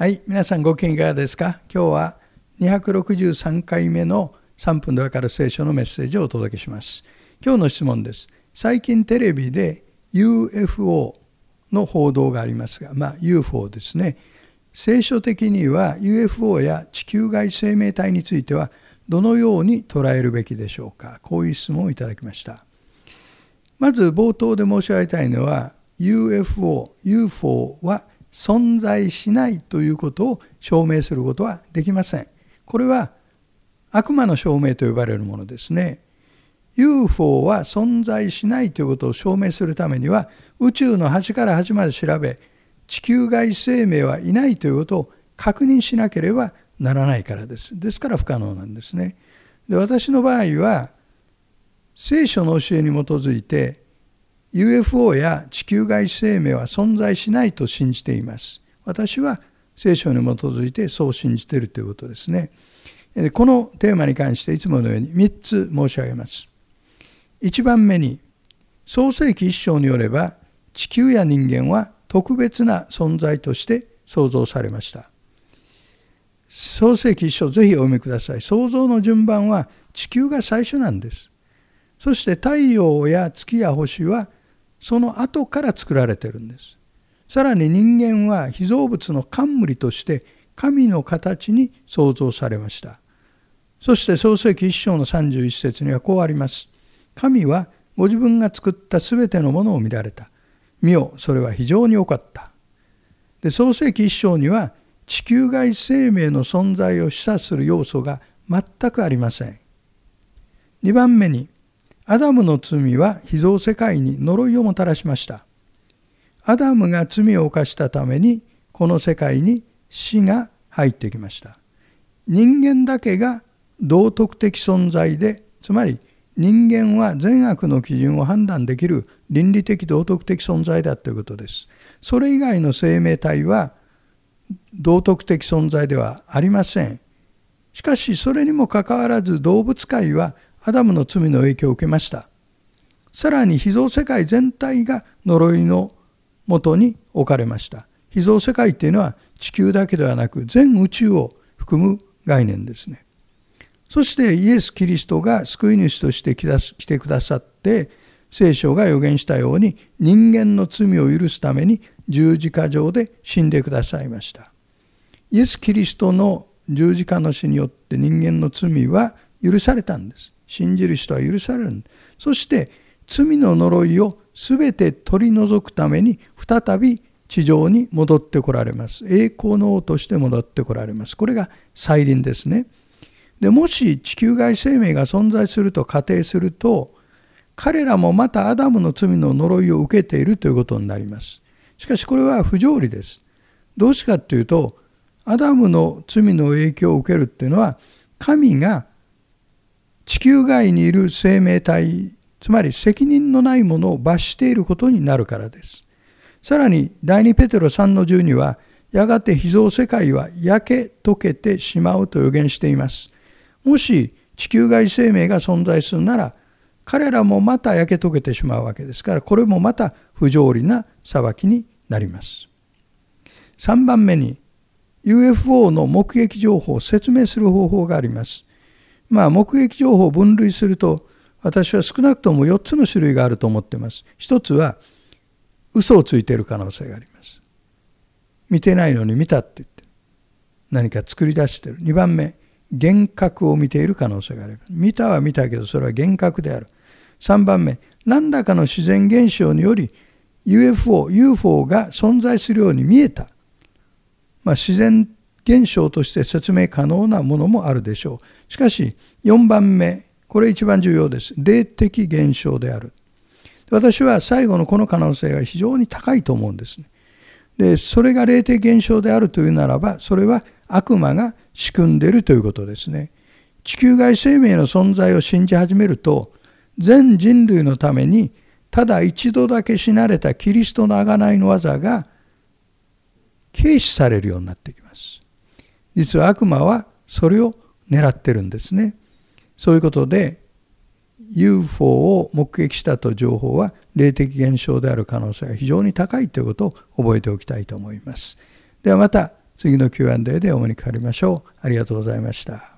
はい、皆さんご機嫌いかがですか今日は263回目の3分でわかる聖書のメッセージをお届けします。今日の質問です。最近テレビで UFO の報道がありますが、まあ UFO ですね。聖書的には UFO や地球外生命体についてはどのように捉えるべきでしょうかこういう質問をいただきました。まず冒頭で申し上げたいのは UFO、UFO は存在しないということを証明することはできません。これは悪魔の証明と呼ばれるものですね。UFO は存在しないということを証明するためには宇宙の端から端まで調べ地球外生命はいないということを確認しなければならないからです。ですから不可能なんですね。で私の場合は聖書の教えに基づいて UFO や地球外生命は存在しないと信じています。私は聖書に基づいてそう信じているということですね。このテーマに関していつものように3つ申し上げます。1番目に、創世紀1章によれば、地球や人間は特別な存在として創造されました。創世紀1章ぜひお読みください。創造の順番は地球が最初なんです。そして太陽や月や星はその後から作られてるんです。さらに人間は被造物の冠として神の形に創造されました。そして創世記一章の31節にはこうあります。神はご自分が作ったすべてのものを見られた。見よ、それは非常に良かった。で、創世記一章には地球外生命の存在を示唆する要素が全くありません。2番目にアダムの罪は秘蔵世界に呪いをもたらしました。アダムが罪を犯したために、この世界に死が入ってきました。人間だけが道徳的存在で、つまり人間は善悪の基準を判断できる倫理的道徳的存在だということです。それ以外の生命体は道徳的存在ではありません。しかしそれにもかかわらず動物界はアダムの罪の影響を受けました。さらに秘造世界全体が呪いのもとに置かれました。秘造世界っていうのは地球だけではなく全宇宙を含む概念ですね。そしてイエス・キリストが救い主として来てくださって聖書が予言したように人間の罪を許すために十字架上で死んでくださいました。イエス・キリストの十字架の死によって人間の罪は許されたんです。信じる人は許される。そして罪の呪いをすべて取り除くために再び地上に戻ってこられます。栄光の王として戻ってこられます。これが再臨ですね。でもし地球外生命が存在すると仮定すると彼らもまたアダムの罪の呪いを受けているということになります。しかしこれは不条理です。どうしてかっていうとアダムの罪の影響を受けるっていうのは神が地球外にいる生命体つまり責任のないものを罰していることになるからですさらに第2ペテロ3の10にはやがて秘造世界は焼け溶けてしまうと予言していますもし地球外生命が存在するなら彼らもまた焼け溶けてしまうわけですからこれもまた不条理な裁きになります3番目に UFO の目撃情報を説明する方法がありますまあ、目撃情報を分類すると私は少なくとも4つの種類があると思っています。1つは嘘をついている可能性があります。見てないのに見たって言って何か作り出してる。2番目、幻覚を見ている可能性があります。見たは見たけどそれは幻覚である。3番目、何らかの自然現象により UFO、UFO が存在するように見えた。まあ、自然現象として説明可能なものもあるでしょう。しかし、4番目、これ一番重要です。霊的現象である。私は最後のこの可能性が非常に高いと思うんですね。で、それが霊的現象であるというならば、それは悪魔が仕組んでいるということですね。地球外生命の存在を信じ始めると、全人類のために、ただ一度だけ死なれたキリストの贖いの技が、軽視されるようになってきます。実は悪魔はそれを狙ってるんですね。そういうことで UFO を目撃したと情報は霊的現象である可能性が非常に高いということを覚えておきたいと思います。ではまた次の Q&A でお目にかかりましょう。ありがとうございました。